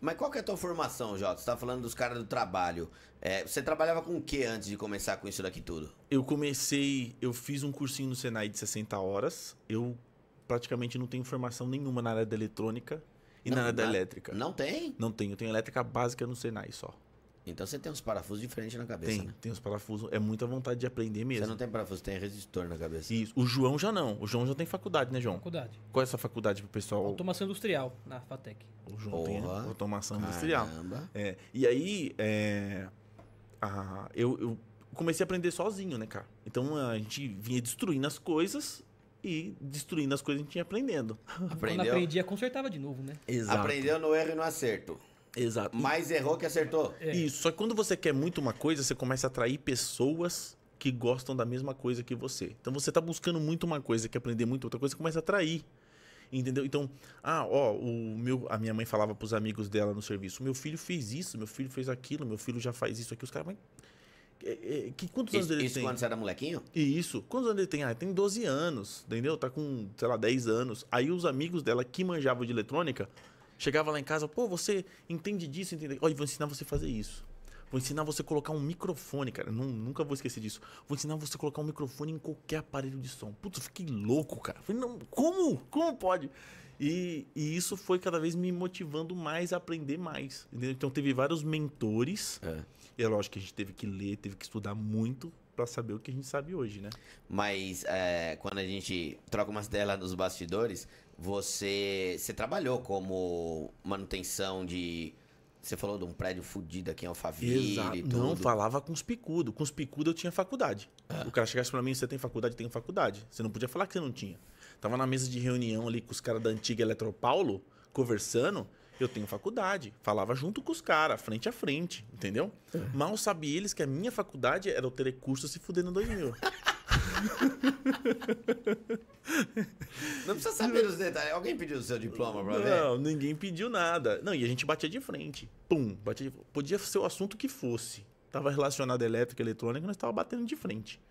Mas qual que é a tua formação, Jota? Você tá falando dos caras do trabalho. É, você trabalhava com o que antes de começar com isso daqui tudo? Eu comecei, eu fiz um cursinho no Senai de 60 horas. Eu praticamente não tenho formação nenhuma na área da eletrônica e não, na área da elétrica. Não tem? Não tenho, eu tenho elétrica básica no Senai só. Então você tem uns parafusos diferentes na cabeça. Tem, né? tem uns parafusos. É muita vontade de aprender mesmo. Você não tem parafuso, tem resistor na cabeça. Isso. O João já não. O João já tem faculdade, né, João? Faculdade. Qual é essa faculdade pro pessoal? Automação industrial na FATEC. O João Porra, tem automação caramba. industrial. É. E aí, é... Ah, eu, eu comecei a aprender sozinho, né, cara? Então a gente vinha destruindo as coisas e destruindo as coisas a gente ia aprendendo. Aprendeu? Quando aprendia, consertava de novo, né? Exato. Aprendeu no erro e no acerto. Exato. Mais errou que acertou. É. Isso. Só que quando você quer muito uma coisa, você começa a atrair pessoas que gostam da mesma coisa que você. Então você está buscando muito uma coisa, quer aprender muito outra coisa, você começa a atrair. Entendeu? Então, ah, ó, o meu, a minha mãe falava para os amigos dela no serviço: meu filho fez isso, meu filho fez aquilo, meu filho já faz isso aqui. Os caras, mas que, é, é, que, quantos isso, anos ele isso tem? Isso quando você era molequinho? Isso. Quantos anos ele tem? Ah, tem 12 anos, entendeu? Tá com, sei lá, 10 anos. Aí os amigos dela que manjavam de eletrônica Chegava lá em casa, pô, você entende disso, entende? Olha, vou ensinar você a fazer isso. Vou ensinar você a colocar um microfone, cara. Não, nunca vou esquecer disso. Vou ensinar você a colocar um microfone em qualquer aparelho de som. Putz, eu fiquei louco, cara. Falei, não, como? Como pode? E, e isso foi cada vez me motivando mais a aprender mais. Entendeu? Então teve vários mentores. É. é lógico que a gente teve que ler, teve que estudar muito para saber o que a gente sabe hoje, né? Mas é, quando a gente troca umas delas nos bastidores, você, você trabalhou como manutenção de. Você falou de um prédio fudido aqui em Alphaville Exato. e tudo. Não, falava com os picudo. Com os picudo eu tinha faculdade. Ah. O cara chegasse para mim, você tem faculdade? Tenho faculdade. Você não podia falar que você não tinha. Tava na mesa de reunião ali com os caras da antiga Eletropaulo, conversando. Eu tenho faculdade. Falava junto com os caras, frente a frente, entendeu? É. Mal sabia eles que a minha faculdade era o telecurso se fudendo 2000. Não precisa saber os detalhes. Alguém pediu o seu diploma pra ver? Não, ninguém pediu nada. Não, e a gente batia de frente. Pum, batia de... Podia ser o assunto que fosse. Tava relacionado a elétrica, eletrônica, nós tava batendo de frente.